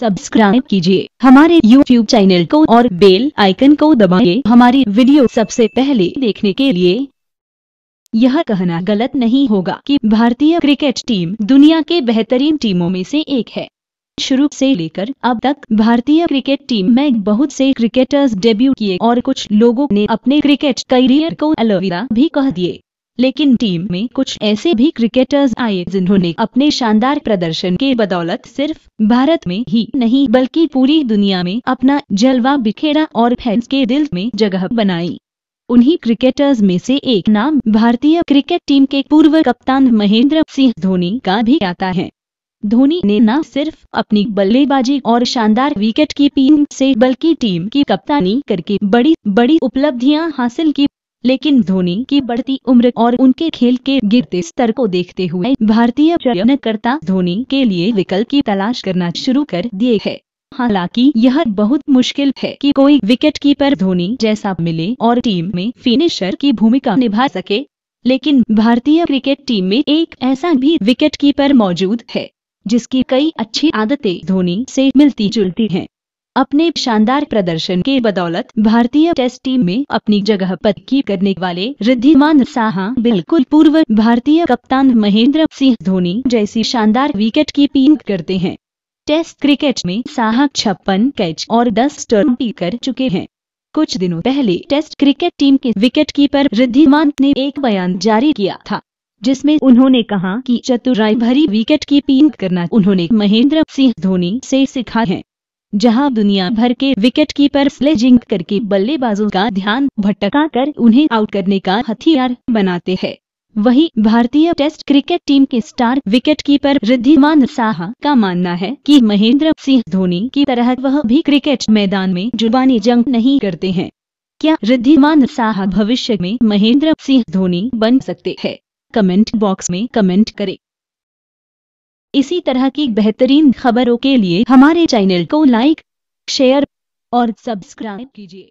Subscribe कीजिए हमारे YouTube channel को और बेल आइकन को दबाइए हमारी वीडियो सबसे पहले देखने के लिए यह कहना गलत नहीं होगा कि भारतीय क्रिकेट टीम दुनिया के बेहतरीन टीमों में से एक है शुरू से लेकर अब तक भारतीय क्रिकेट टीम में बहुत से क्रिकेटर्स डेब्यू किए और कुछ लोगों ने अपने क्रिकेट करियर को अलविदा भी कह दिए लेकिन टीम में कुछ ऐसे भी क्रिकेटर्स आए जिन्होंने अपने शानदार प्रदर्शन के बदौलत सिर्फ भारत में ही नहीं बल्कि पूरी दुनिया में अपना जलवा बिखेरा और फैंस के दिल में जगह बनाई उन्हीं क्रिकेटर्स में से एक नाम भारतीय क्रिकेट टीम के पूर्व कप्तान महेंद्र सिंह धोनी का भी आता है धोनी ने न सिर्फ अपनी बल्लेबाजी और शानदार विकेट कीपिंग से बल्कि टीम की कप्तानी करके बड़ी बड़ी उपलब्धियां हासिल की लेकिन धोनी की बढ़ती उम्र और उनके खेल के गिरते स्तर को देखते हुए भारतीय चयनकर्ता धोनी के लिए विकल्प की तलाश करना शुरू कर दिए है हालांकि यह बहुत मुश्किल है कि कोई विकेट कीपर धोनी जैसा मिले और टीम में फिनिशर की भूमिका निभा सके लेकिन भारतीय क्रिकेट टीम में एक ऐसा भी विकेट कीपर मौजूद है जिसकी कई अच्छी आदतें धोनी से मिलती जुलती हैं। अपने शानदार प्रदर्शन के बदौलत भारतीय टेस्ट टीम में अपनी जगह पक्की करने वाले रिद्धिमान साहा बिल्कुल पूर्व भारतीय कप्तान महेंद्र सिंह धोनी जैसी शानदार विकेट कीपिंग करते हैं टेस्ट क्रिकेट में साहा छप्पन कैच और दस टर्न कर चुके हैं कुछ दिनों पहले टेस्ट क्रिकेट टीम के विकेट कीपर रिद्धिमान ने एक बयान जारी किया था जिसमें उन्होंने कहा कि चतुराई भरी विकेट की पीन करना उन्होंने महेंद्र सिंह धोनी से सिखा है जहां दुनिया भर के विकेट कीपर स्लेजिंग करके बल्लेबाजों का ध्यान भटका कर उन्हें आउट करने का हथियार बनाते हैं वही भारतीय टेस्ट क्रिकेट टीम के star wicket keeper Riddhiman Saha का मानना है कि महेंद्र सिंह धोनी की तरह वह भी क्रिकेट मैदान में जुबानी जंग नहीं करते हैं क्या रिद्धिमान साहा भविष्य में महेंद्र सिंह धोनी बन सकते हैं कमेंट बॉक्स में कमेंट करें इसी तरह की बेहतरीन खबरों के लिए हमारे चैनल को लाइक शेयर और सब्सक्राइब कीजिए